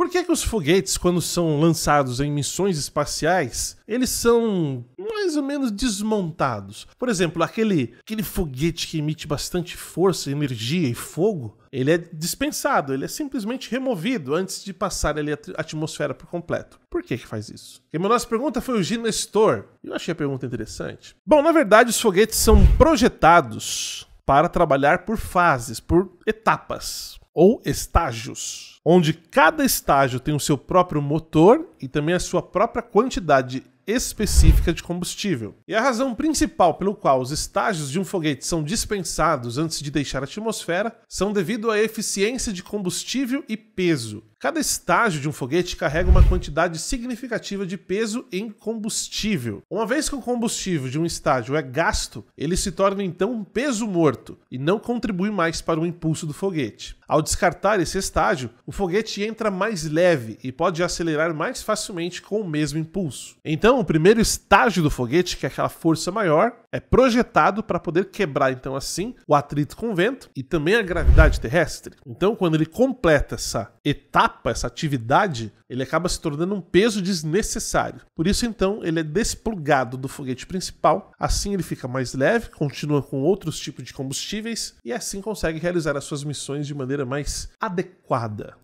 Por que, que os foguetes, quando são lançados em missões espaciais, eles são mais ou menos desmontados? Por exemplo, aquele, aquele foguete que emite bastante força, energia e fogo, ele é dispensado, ele é simplesmente removido antes de passar ali a atmosfera por completo. Por que que faz isso? E a minha nossa pergunta foi o Ginestor. Eu achei a pergunta interessante. Bom, na verdade, os foguetes são projetados para trabalhar por fases, por etapas ou estágios onde cada estágio tem o seu próprio motor e também a sua própria quantidade específica de combustível. E a razão principal pelo qual os estágios de um foguete são dispensados antes de deixar a atmosfera são devido à eficiência de combustível e peso. Cada estágio de um foguete carrega uma quantidade significativa de peso em combustível. Uma vez que o combustível de um estágio é gasto, ele se torna então um peso morto e não contribui mais para o impulso do foguete. Ao descartar esse estágio, o foguete entra mais leve e pode acelerar mais facilmente com o mesmo impulso. Então, o primeiro estágio do foguete, que é aquela força maior, é projetado para poder quebrar, então, assim, o atrito com o vento e também a gravidade terrestre. Então, quando ele completa essa etapa, essa atividade, ele acaba se tornando um peso desnecessário. Por isso, então, ele é desplugado do foguete principal, assim ele fica mais leve, continua com outros tipos de combustíveis e assim consegue realizar as suas missões de maneira mais adequada.